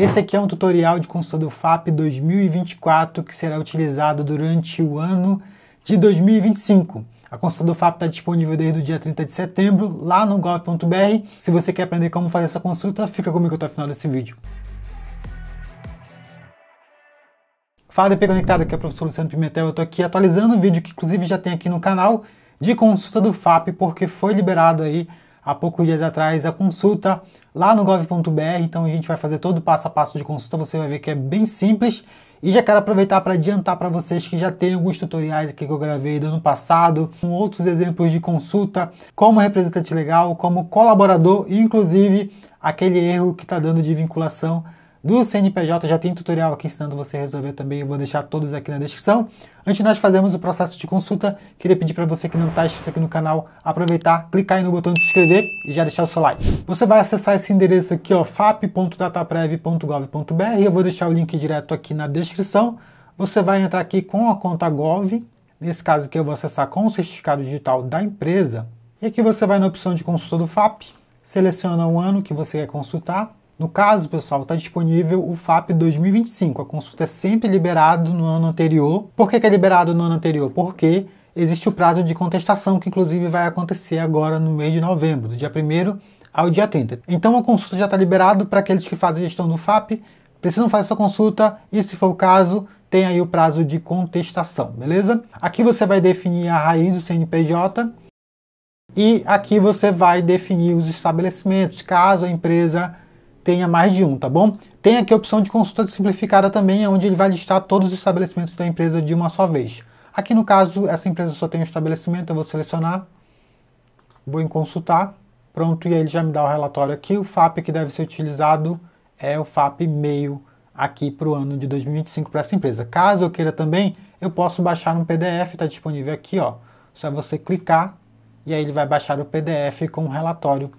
Esse aqui é um tutorial de consulta do FAP 2024 que será utilizado durante o ano de 2025. A consulta do FAP está disponível desde o dia 30 de setembro lá no gov.br. Se você quer aprender como fazer essa consulta, fica comigo até o final desse vídeo. Fala DP Conectado, aqui é o professor Luciano Pimentel. Eu estou aqui atualizando o vídeo que inclusive já tem aqui no canal de consulta do FAP, porque foi liberado aí há poucos dias atrás a consulta lá no gov.br, então a gente vai fazer todo o passo a passo de consulta, você vai ver que é bem simples. E já quero aproveitar para adiantar para vocês que já tem alguns tutoriais aqui que eu gravei do ano passado, com outros exemplos de consulta, como representante legal, como colaborador, inclusive aquele erro que está dando de vinculação do CNPJ. Já tem tutorial aqui ensinando você a resolver também. Eu vou deixar todos aqui na descrição. Antes de nós fazermos o processo de consulta, queria pedir para você que não está inscrito aqui no canal, aproveitar, clicar aí no botão de se inscrever e já deixar o seu like. Você vai acessar esse endereço aqui, ó, fap.dataprev.gov.br. Eu vou deixar o link direto aqui na descrição. Você vai entrar aqui com a conta Gov. Nesse caso aqui eu vou acessar com o certificado digital da empresa. E aqui você vai na opção de consulta do FAP, seleciona o ano que você quer consultar, no caso, pessoal, está disponível o FAP 2025. A consulta é sempre liberada no ano anterior. Por que, que é liberado no ano anterior? Porque existe o prazo de contestação, que inclusive vai acontecer agora no mês de novembro, do dia 1 ao dia 30. Então a consulta já está liberada para aqueles que fazem gestão do FAP, precisam fazer essa consulta e, se for o caso, tem aí o prazo de contestação, beleza? Aqui você vai definir a raiz do CNPJ e aqui você vai definir os estabelecimentos, caso a empresa tenha mais de um, tá bom? Tem aqui a opção de consulta simplificada também, onde ele vai listar todos os estabelecimentos da empresa de uma só vez. Aqui no caso, essa empresa só tem um estabelecimento, eu vou selecionar, vou em consultar, pronto, e aí ele já me dá o relatório aqui. O FAP que deve ser utilizado é o FAP meio aqui para o ano de 2025 para essa empresa. Caso eu queira também, eu posso baixar um PDF, está disponível aqui, ó. Só você clicar e aí ele vai baixar o PDF com o relatório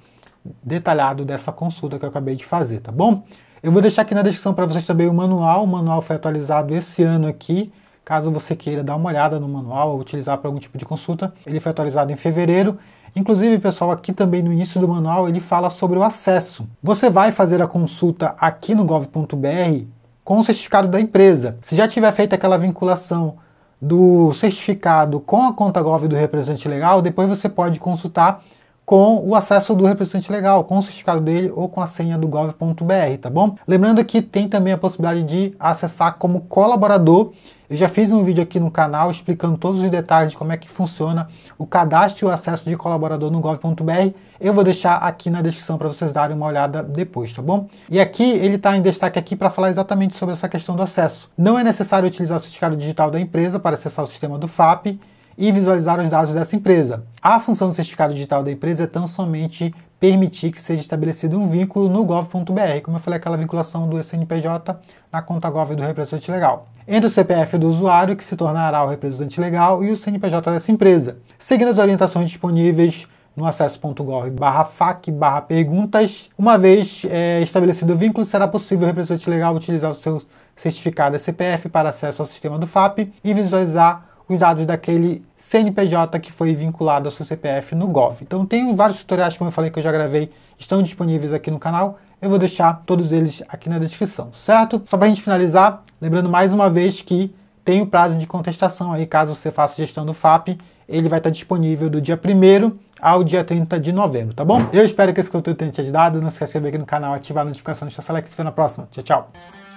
detalhado dessa consulta que eu acabei de fazer, tá bom? Eu vou deixar aqui na descrição para vocês também o manual. O manual foi atualizado esse ano aqui. Caso você queira dar uma olhada no manual ou utilizar para algum tipo de consulta, ele foi atualizado em fevereiro. Inclusive, pessoal, aqui também no início do manual ele fala sobre o acesso. Você vai fazer a consulta aqui no gov.br com o certificado da empresa. Se já tiver feito aquela vinculação do certificado com a conta gov do representante legal, depois você pode consultar com o acesso do representante legal, com o certificado dele ou com a senha do gov.br, tá bom? Lembrando que tem também a possibilidade de acessar como colaborador. Eu já fiz um vídeo aqui no canal explicando todos os detalhes de como é que funciona o cadastro e o acesso de colaborador no gov.br. Eu vou deixar aqui na descrição para vocês darem uma olhada depois, tá bom? E aqui ele está em destaque aqui para falar exatamente sobre essa questão do acesso. Não é necessário utilizar o certificado digital da empresa para acessar o sistema do FAP e visualizar os dados dessa empresa. A função do certificado digital da empresa é tão somente permitir que seja estabelecido um vínculo no gov.br, como eu falei, aquela vinculação do CNPJ na conta gov do representante legal. Entre o CPF do usuário, que se tornará o representante legal, e o CNPJ dessa empresa. Seguindo as orientações disponíveis no acesso.gov barra fac barra perguntas, uma vez é, estabelecido o vínculo, será possível o representante legal utilizar o seu certificado CPF para acesso ao sistema do FAP e visualizar os dados daquele CNPJ que foi vinculado ao seu CPF no Gov. Então tem vários tutoriais, como eu falei, que eu já gravei, estão disponíveis aqui no canal. Eu vou deixar todos eles aqui na descrição, certo? Só para a gente finalizar, lembrando mais uma vez que tem o prazo de contestação aí, caso você faça gestão do FAP, ele vai estar disponível do dia 1 ao dia 30 de novembro, tá bom? Eu espero que esse conteúdo tenha te ajudado. Não se inscreva aqui no canal, ativar a notificação, deixa seu like se vê na próxima. Tchau, tchau!